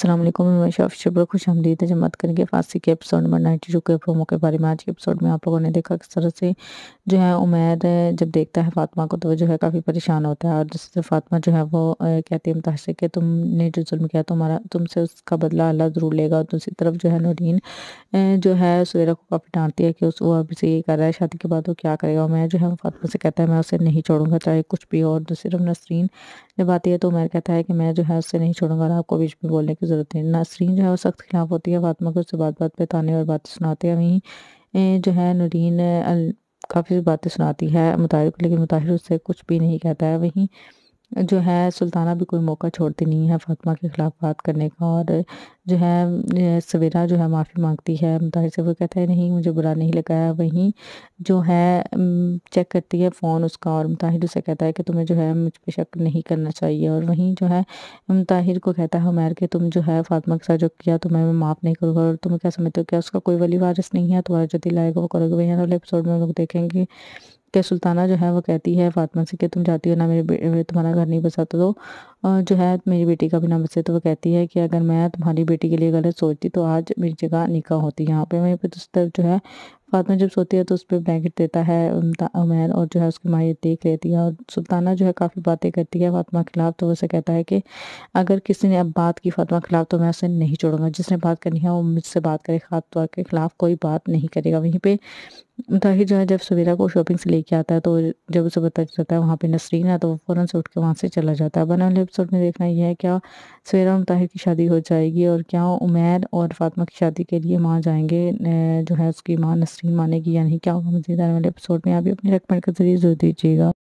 असलम मैं शफ शुभ खुश हमदीद जमात करेंगे फांसी के एपिसोड नंबर नाइन्टी टू के प्रोमो के बारे में आज के एपिसोड में आप लोगों ने देखा किस तरह से जो है उमैद जब देखता है फातिमा को तो वो जो है काफ़ी परेशान होता है और जिस तरह फातिमा जो है वो कहती है मुतासर के तुमने जो जुल्म किया तुम्हारा तुमसे उसका बदला अल्लाह ज़रूर लेगा और दूसरी तरफ जो है नौरीन जो है सवेरा को काफ़ी डांटती है कि उस वो अभी से ये कर रहा है शादी के बाद वो क्या करेगा उमेर जो है फातिमा से कहता है मैं उसे नहीं छोड़ूंगा चाहे कुछ भी हो और दूसरी तरफ नसरीन जब आती है तो उमैर कहता है कि मैं जो है उससे नहीं छोड़ूंगा और आपको बीच में बोलने की ज़रूरत है नासरीन जो है वो सख्त खिलाफ होती है फातमा को उससे बात बात पर ताने और बातें सुनाते हैं वहीं जो है नूरीन काफ़ी बातें सुनाती है मुताहिर को लेकिन मुताहिर उससे कुछ भी नहीं कहता है वहीं जो है सुल्ताना भी कोई मौका छोड़ती नहीं है फातिमा के ख़िलाफ़ बात करने का और जो है सवेरा जो है माफ़ी मांगती है मुताहिर से वो कहता है नहीं मुझे बुरा नहीं लगा वहीं जो है चेक करती है फ़ोन उसका और मुताहिर उसे कहता है कि तुम्हें जो है मुझ पर शक नहीं करना चाहिए और वहीं जो है मुताहिर को कहता है उमैर के तुम जो है फातिमा के साथ जो किया तुम्हें तो मैं माफ़ नहीं करूँगा और तुम्हें क्या समझते हो क्या उसका कोई वली वारिस नहीं है तुम्हारा जो दिल आएगा वो करोगे वहीं अगले एपिसोड में लोग देखेंगे कि सुल्ताना जो है वो कहती है फ़ातिमा से कि तुम जाती हो ना मेरे तुम्हारा घर नहीं बसा तो जो है मेरी बेटी का भी ना बसे तो वो कहती है कि अगर मैं तुम्हारी बेटी के लिए गलत सोचती तो आज मेरी जगह निकाह होती यहाँ पे वहीं पर उस तरफ जो है फातमा जब सोती है तो उस पर ब्लैंकेट देता है उमैर और जो है उसकी माँ ये देख लेती है और सुल्ताना जो है काफ़ी बातें करती है फातमा खिलाफ तो उसे कहता है कि अगर किसी ने अब बात की फातमा खिलाफ तो मैं उसे नहीं छोड़ूंगा जिसने बात करनी है वो मुझसे बात करे खातवा के खिलाफ कोई बात नहीं करेगा वहीं पर ताहिर जो है जब सवेरा को शॉपिंग से लेके आता है तो जब उसे पता चलता है वहाँ पे नसरीन है तो वो फ़ौरन से उठ के वहाँ से चला जाता है बने वाले एपिसोड में देखना यह है क्या सवेरा और ताहिर की शादी हो जाएगी और क्या उमैर और फातिमा की शादी के लिए माँ जाएंगे जो है उसकी माँ नसरीन मानेगी या नहीं क्या होगा मजीद आने वाले एपिसोड में आप भी अपनी रेकमेंड के जरिए जोर दीजिएगा